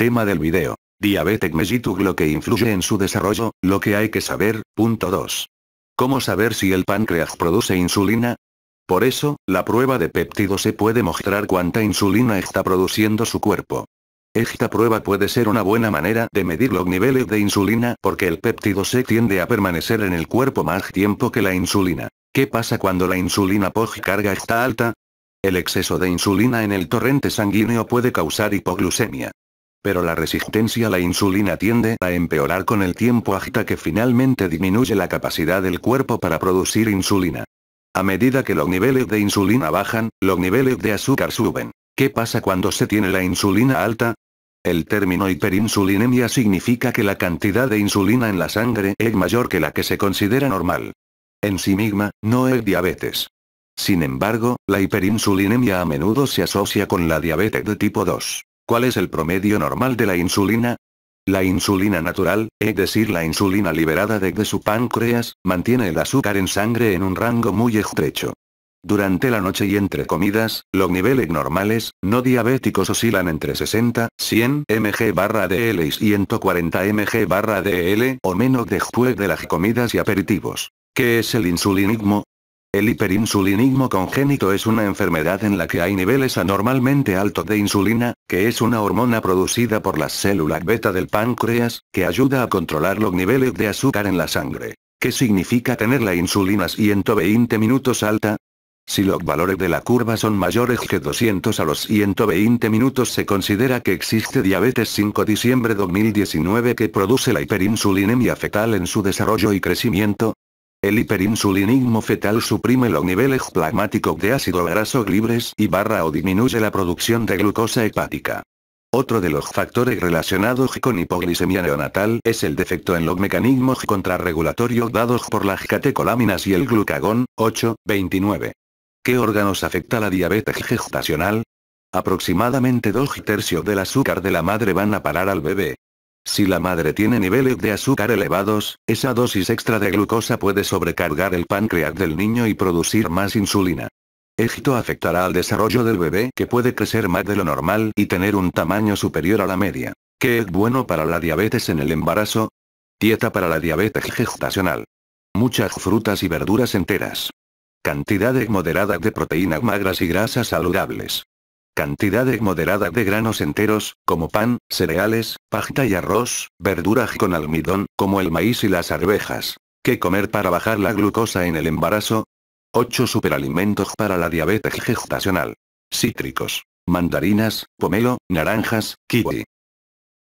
Tema del video. Diabetes mellitus lo que influye en su desarrollo, lo que hay que saber. Punto 2. ¿Cómo saber si el páncreas produce insulina? Por eso, la prueba de péptido se puede mostrar cuánta insulina está produciendo su cuerpo. Esta prueba puede ser una buena manera de medir los niveles de insulina porque el péptido se tiende a permanecer en el cuerpo más tiempo que la insulina. ¿Qué pasa cuando la insulina POG carga está alta? El exceso de insulina en el torrente sanguíneo puede causar hipoglucemia. Pero la resistencia a la insulina tiende a empeorar con el tiempo hasta que finalmente disminuye la capacidad del cuerpo para producir insulina. A medida que los niveles de insulina bajan, los niveles de azúcar suben. ¿Qué pasa cuando se tiene la insulina alta? El término hiperinsulinemia significa que la cantidad de insulina en la sangre es mayor que la que se considera normal. En sí misma, no es diabetes. Sin embargo, la hiperinsulinemia a menudo se asocia con la diabetes de tipo 2. ¿Cuál es el promedio normal de la insulina? La insulina natural, es decir la insulina liberada desde su páncreas, mantiene el azúcar en sangre en un rango muy estrecho. Durante la noche y entre comidas, los niveles normales, no diabéticos oscilan entre 60, 100 mg barra DL y 140 mg barra DL o menos después de las comidas y aperitivos. ¿Qué es el insulinismo? El hiperinsulinismo congénito es una enfermedad en la que hay niveles anormalmente altos de insulina, que es una hormona producida por las células beta del páncreas, que ayuda a controlar los niveles de azúcar en la sangre. ¿Qué significa tener la insulina 120 minutos alta? Si los valores de la curva son mayores que 200 a los 120 minutos se considera que existe diabetes 5 diciembre 2019 que produce la hiperinsulinemia fetal en su desarrollo y crecimiento, el hiperinsulinismo fetal suprime los niveles plasmáticos de ácido graso libres y barra o disminuye la producción de glucosa hepática. Otro de los factores relacionados con hipoglicemia neonatal es el defecto en los mecanismos contrarregulatorios dados por las catecolaminas y el glucagón, 8,29. ¿Qué órganos afecta la diabetes gestacional? Aproximadamente 2 tercios del azúcar de la madre van a parar al bebé. Si la madre tiene niveles de azúcar elevados, esa dosis extra de glucosa puede sobrecargar el páncreas del niño y producir más insulina. Esto afectará al desarrollo del bebé que puede crecer más de lo normal y tener un tamaño superior a la media. ¿Qué es bueno para la diabetes en el embarazo? Dieta para la diabetes gestacional. Muchas frutas y verduras enteras. Cantidades moderadas de proteínas magras y grasas saludables cantidad moderadas moderada de granos enteros, como pan, cereales, pasta y arroz, verduras con almidón, como el maíz y las arvejas. ¿Qué comer para bajar la glucosa en el embarazo? 8 superalimentos para la diabetes gestacional. Cítricos. Mandarinas, pomelo, naranjas, kiwi.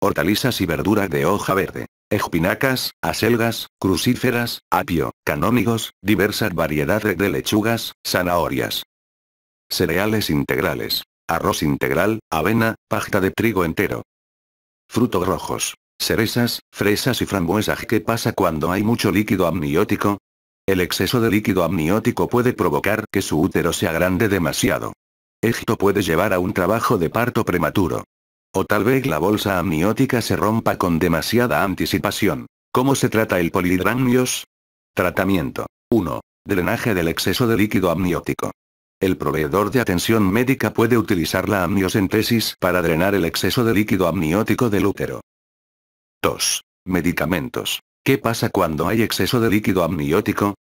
Hortalizas y verdura de hoja verde. Espinacas, acelgas, crucíferas, apio, canónigos, diversas variedades de lechugas, zanahorias. Cereales integrales arroz integral, avena, pasta de trigo entero. Frutos rojos, cerezas, fresas y frambuesas. ¿Qué pasa cuando hay mucho líquido amniótico? El exceso de líquido amniótico puede provocar que su útero se agrande demasiado. Esto puede llevar a un trabajo de parto prematuro. O tal vez la bolsa amniótica se rompa con demasiada anticipación. ¿Cómo se trata el polidramnios? Tratamiento. 1. Drenaje del exceso de líquido amniótico. El proveedor de atención médica puede utilizar la amniocentesis para drenar el exceso de líquido amniótico del útero. 2. Medicamentos. ¿Qué pasa cuando hay exceso de líquido amniótico?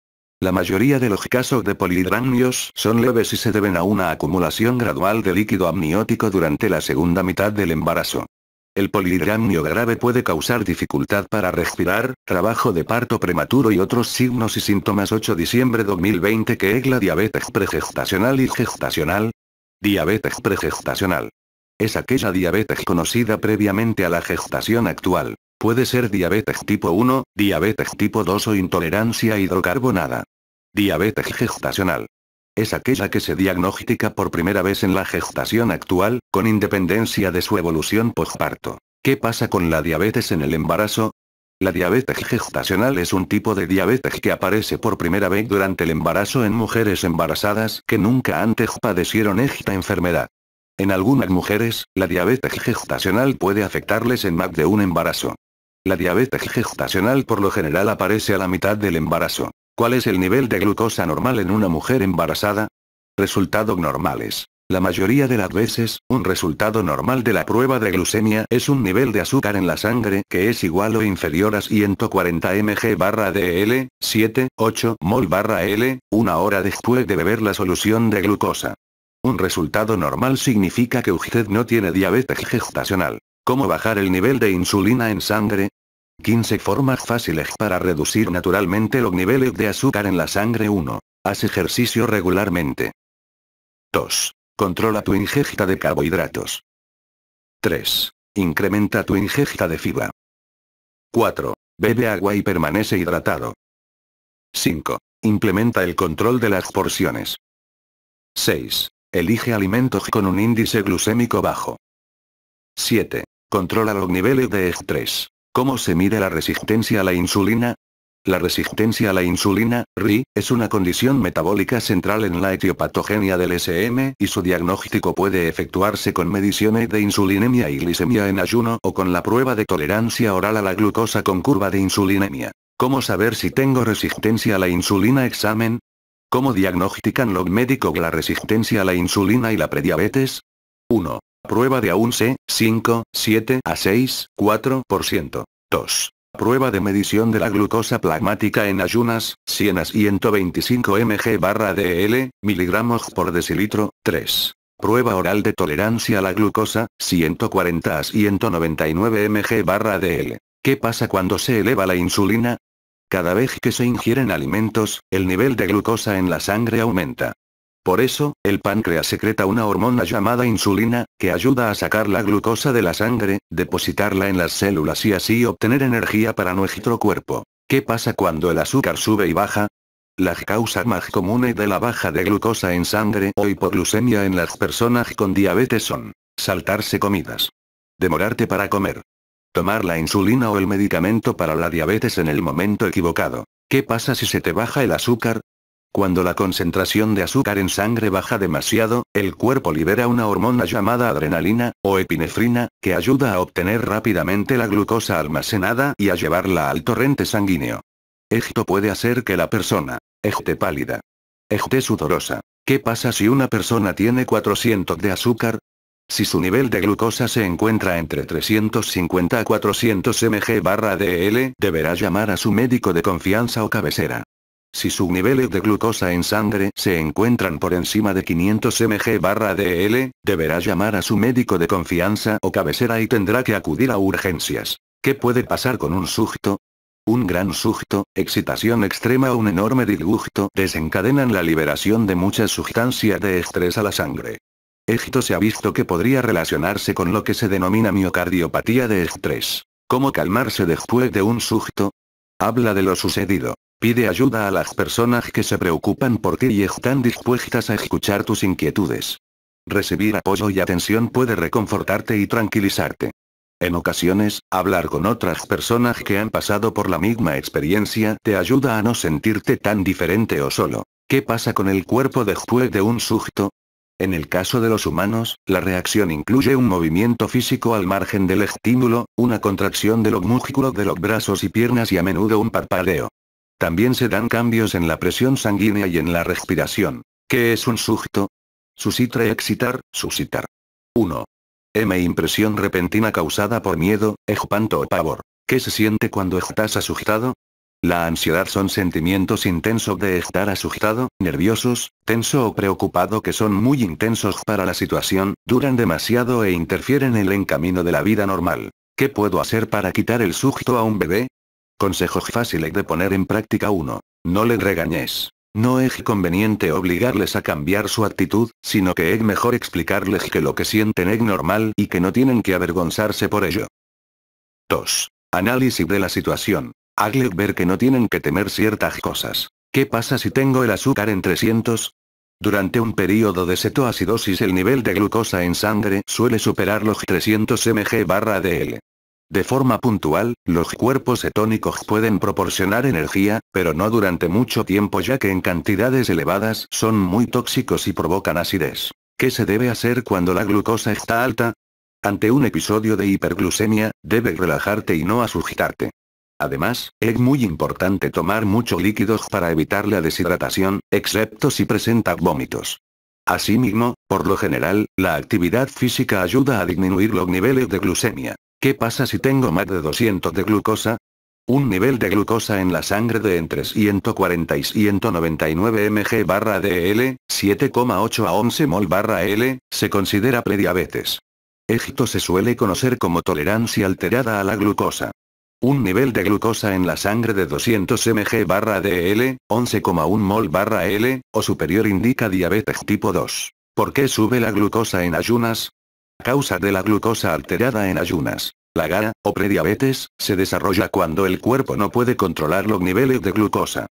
La mayoría de los casos de polidramnios son leves y se deben a una acumulación gradual de líquido amniótico durante la segunda mitad del embarazo. El polidramnio grave puede causar dificultad para respirar, trabajo de parto prematuro y otros signos y síntomas 8 de diciembre 2020 que es la diabetes pregestacional y gestacional. Diabetes pregestacional. Es aquella diabetes conocida previamente a la gestación actual. Puede ser diabetes tipo 1, diabetes tipo 2 o intolerancia hidrocarbonada. Diabetes gestacional es aquella que se diagnostica por primera vez en la gestación actual, con independencia de su evolución postparto. ¿Qué pasa con la diabetes en el embarazo? La diabetes gestacional es un tipo de diabetes que aparece por primera vez durante el embarazo en mujeres embarazadas que nunca antes padecieron esta enfermedad. En algunas mujeres, la diabetes gestacional puede afectarles en más de un embarazo. La diabetes gestacional por lo general aparece a la mitad del embarazo. ¿Cuál es el nivel de glucosa normal en una mujer embarazada? Resultado normales. La mayoría de las veces, un resultado normal de la prueba de glucemia es un nivel de azúcar en la sangre que es igual o inferior a 140 mg barra DL, 7, 8 mol barra L, una hora después de beber la solución de glucosa. Un resultado normal significa que usted no tiene diabetes gestacional. ¿Cómo bajar el nivel de insulina en sangre? 15 formas fáciles para reducir naturalmente los niveles de azúcar en la sangre 1. Haz ejercicio regularmente. 2. Controla tu ingesta de carbohidratos. 3. Incrementa tu ingesta de fibra. 4. Bebe agua y permanece hidratado. 5. Implementa el control de las porciones. 6. Elige alimentos con un índice glucémico bajo. 7. Controla los niveles de estrés. ¿Cómo se mide la resistencia a la insulina? La resistencia a la insulina, RI, es una condición metabólica central en la etiopatogenia del SM y su diagnóstico puede efectuarse con mediciones de insulinemia y glicemia en ayuno o con la prueba de tolerancia oral a la glucosa con curva de insulinemia. ¿Cómo saber si tengo resistencia a la insulina examen? ¿Cómo diagnostican los médicos la resistencia a la insulina y la prediabetes? 1. Prueba de aún C, 5, 7 a 6, 4%. 2. Prueba de medición de la glucosa plasmática en ayunas, 100 a 125 mg barra DL, miligramos por decilitro, 3. Prueba oral de tolerancia a la glucosa, 140 a 199 mg barra DL. ¿Qué pasa cuando se eleva la insulina? Cada vez que se ingieren alimentos, el nivel de glucosa en la sangre aumenta. Por eso, el páncreas secreta una hormona llamada insulina, que ayuda a sacar la glucosa de la sangre, depositarla en las células y así obtener energía para nuestro cuerpo. ¿Qué pasa cuando el azúcar sube y baja? Las causas más comunes de la baja de glucosa en sangre o hipoglucemia en las personas con diabetes son saltarse comidas, demorarte para comer, tomar la insulina o el medicamento para la diabetes en el momento equivocado. ¿Qué pasa si se te baja el azúcar? Cuando la concentración de azúcar en sangre baja demasiado, el cuerpo libera una hormona llamada adrenalina, o epinefrina, que ayuda a obtener rápidamente la glucosa almacenada y a llevarla al torrente sanguíneo. Esto puede hacer que la persona esté pálida, esté sudorosa. ¿Qué pasa si una persona tiene 400 de azúcar? Si su nivel de glucosa se encuentra entre 350 a 400 mg barra DL, deberá llamar a su médico de confianza o cabecera. Si sus niveles de glucosa en sangre se encuentran por encima de 500 mg barra DL, deberá llamar a su médico de confianza o cabecera y tendrá que acudir a urgencias. ¿Qué puede pasar con un susto? Un gran susto, excitación extrema o un enorme disgusto desencadenan la liberación de muchas sustancias de estrés a la sangre. Esto se ha visto que podría relacionarse con lo que se denomina miocardiopatía de estrés. ¿Cómo calmarse después de un susto? Habla de lo sucedido. Pide ayuda a las personas que se preocupan por ti y están dispuestas a escuchar tus inquietudes. Recibir apoyo y atención puede reconfortarte y tranquilizarte. En ocasiones, hablar con otras personas que han pasado por la misma experiencia te ayuda a no sentirte tan diferente o solo. ¿Qué pasa con el cuerpo después de un susto? En el caso de los humanos, la reacción incluye un movimiento físico al margen del estímulo, una contracción de los músculos de los brazos y piernas y a menudo un parpadeo. También se dan cambios en la presión sanguínea y en la respiración. ¿Qué es un sujeto? Susitre excitar, suscitar. 1. M. Impresión repentina causada por miedo, espanto o pavor. ¿Qué se siente cuando estás asustado? La ansiedad son sentimientos intensos de estar asustado, nerviosos, tenso o preocupado que son muy intensos para la situación, duran demasiado e interfieren en el encamino de la vida normal. ¿Qué puedo hacer para quitar el sujeto a un bebé? Consejos fáciles de poner en práctica 1. No le regañes. No es conveniente obligarles a cambiar su actitud, sino que es mejor explicarles que lo que sienten es normal y que no tienen que avergonzarse por ello. 2. Análisis de la situación. Hagle ver que no tienen que temer ciertas cosas. ¿Qué pasa si tengo el azúcar en 300? Durante un periodo de cetoacidosis el nivel de glucosa en sangre suele superar los 300 mg barra DL. De forma puntual, los cuerpos cetónicos pueden proporcionar energía, pero no durante mucho tiempo ya que en cantidades elevadas son muy tóxicos y provocan acidez. ¿Qué se debe hacer cuando la glucosa está alta? Ante un episodio de hiperglucemia, debe relajarte y no asustarte. Además, es muy importante tomar muchos líquidos para evitar la deshidratación, excepto si presenta vómitos. Asimismo, por lo general, la actividad física ayuda a disminuir los niveles de glucemia. ¿Qué pasa si tengo más de 200 de glucosa? Un nivel de glucosa en la sangre de entre 140 y 199 mg barra DL, 7,8 a 11 mol barra L, se considera prediabetes. Egipto se suele conocer como tolerancia alterada a la glucosa. Un nivel de glucosa en la sangre de 200 mg barra DL, 11,1 mol barra L, o superior indica diabetes tipo 2. ¿Por qué sube la glucosa en ayunas? causa de la glucosa alterada en ayunas. La gara o prediabetes, se desarrolla cuando el cuerpo no puede controlar los niveles de glucosa.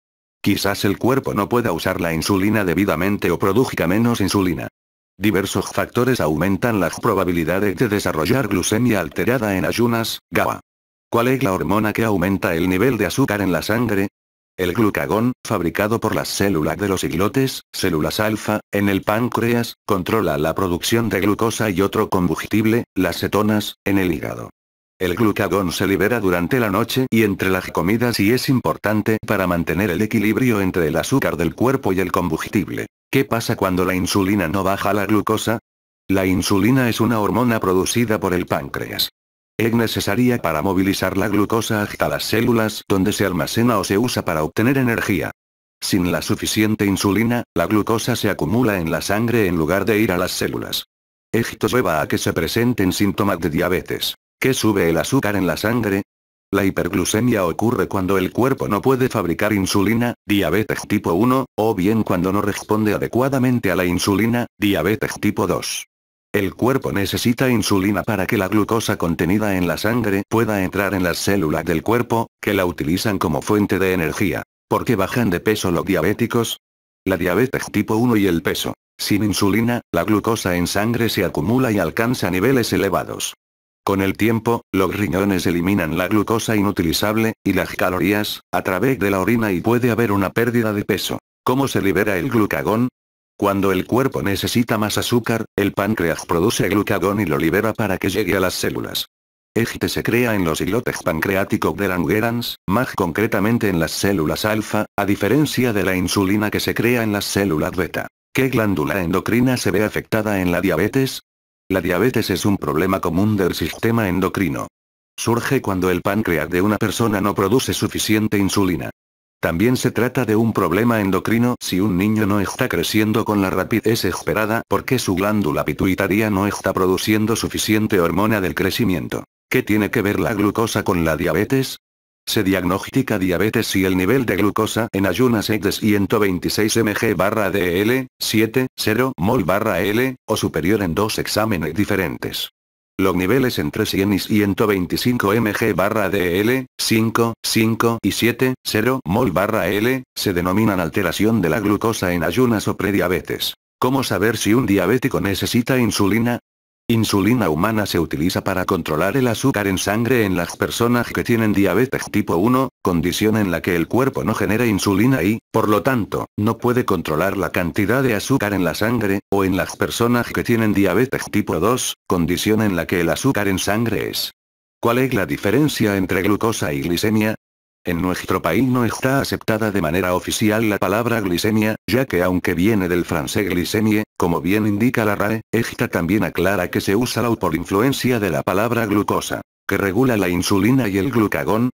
Quizás el cuerpo no pueda usar la insulina debidamente o produzca menos insulina. Diversos factores aumentan las probabilidades de desarrollar glucemia alterada en ayunas, GABA. ¿Cuál es la hormona que aumenta el nivel de azúcar en la sangre? El glucagón, fabricado por las células de los islotes, células alfa, en el páncreas, controla la producción de glucosa y otro combustible, las cetonas, en el hígado. El glucagón se libera durante la noche y entre las comidas y es importante para mantener el equilibrio entre el azúcar del cuerpo y el combustible. ¿Qué pasa cuando la insulina no baja la glucosa? La insulina es una hormona producida por el páncreas es necesaria para movilizar la glucosa hasta las células donde se almacena o se usa para obtener energía. Sin la suficiente insulina, la glucosa se acumula en la sangre en lugar de ir a las células. Esto lleva a que se presenten síntomas de diabetes. ¿Qué sube el azúcar en la sangre? La hiperglucemia ocurre cuando el cuerpo no puede fabricar insulina, diabetes tipo 1, o bien cuando no responde adecuadamente a la insulina, diabetes tipo 2. El cuerpo necesita insulina para que la glucosa contenida en la sangre pueda entrar en las células del cuerpo, que la utilizan como fuente de energía. ¿Por qué bajan de peso los diabéticos? La diabetes tipo 1 y el peso. Sin insulina, la glucosa en sangre se acumula y alcanza niveles elevados. Con el tiempo, los riñones eliminan la glucosa inutilizable, y las calorías, a través de la orina y puede haber una pérdida de peso. ¿Cómo se libera el glucagón? Cuando el cuerpo necesita más azúcar, el páncreas produce glucagón y lo libera para que llegue a las células. Este se crea en los hilotes pancreáticos de Langerhans, más concretamente en las células alfa, a diferencia de la insulina que se crea en las células beta. ¿Qué glándula endocrina se ve afectada en la diabetes? La diabetes es un problema común del sistema endocrino. Surge cuando el páncreas de una persona no produce suficiente insulina. También se trata de un problema endocrino si un niño no está creciendo con la rapidez esperada porque su glándula pituitaria no está produciendo suficiente hormona del crecimiento. ¿Qué tiene que ver la glucosa con la diabetes? Se diagnostica diabetes si el nivel de glucosa en ayunas es de 126 mg barra DL, 7, 0 mol barra L, o superior en dos exámenes diferentes. Los niveles entre 100 y 125 mg barra DL, 5, 5 y 7, 0 mol barra L, se denominan alteración de la glucosa en ayunas o prediabetes. ¿Cómo saber si un diabético necesita insulina? Insulina humana se utiliza para controlar el azúcar en sangre en las personas que tienen diabetes tipo 1, condición en la que el cuerpo no genera insulina y, por lo tanto, no puede controlar la cantidad de azúcar en la sangre, o en las personas que tienen diabetes tipo 2, condición en la que el azúcar en sangre es. ¿Cuál es la diferencia entre glucosa y glicemia? En nuestro país no está aceptada de manera oficial la palabra glicemia, ya que aunque viene del francés glycémie, como bien indica la RAE, esta también aclara que se usa la por influencia de la palabra glucosa, que regula la insulina y el glucagón.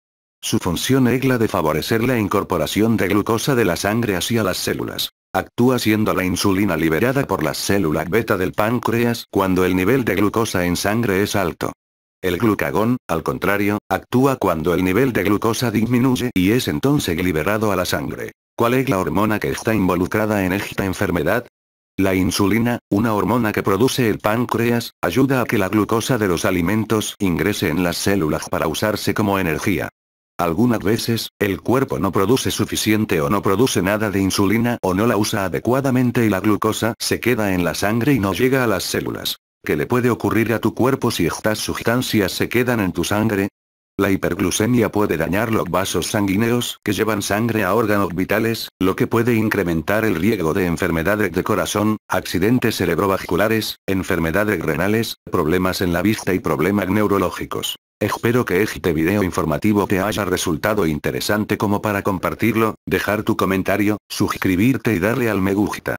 Su función es la de favorecer la incorporación de glucosa de la sangre hacia las células. Actúa siendo la insulina liberada por las células beta del páncreas cuando el nivel de glucosa en sangre es alto. El glucagón, al contrario, actúa cuando el nivel de glucosa disminuye y es entonces liberado a la sangre. ¿Cuál es la hormona que está involucrada en esta enfermedad? La insulina, una hormona que produce el páncreas, ayuda a que la glucosa de los alimentos ingrese en las células para usarse como energía. Algunas veces, el cuerpo no produce suficiente o no produce nada de insulina o no la usa adecuadamente y la glucosa se queda en la sangre y no llega a las células. ¿Qué le puede ocurrir a tu cuerpo si estas sustancias se quedan en tu sangre? La hiperglucemia puede dañar los vasos sanguíneos que llevan sangre a órganos vitales, lo que puede incrementar el riesgo de enfermedades de corazón, accidentes cerebrovasculares, enfermedades renales, problemas en la vista y problemas neurológicos. Espero que este video informativo te haya resultado interesante como para compartirlo, dejar tu comentario, suscribirte y darle al me gusta.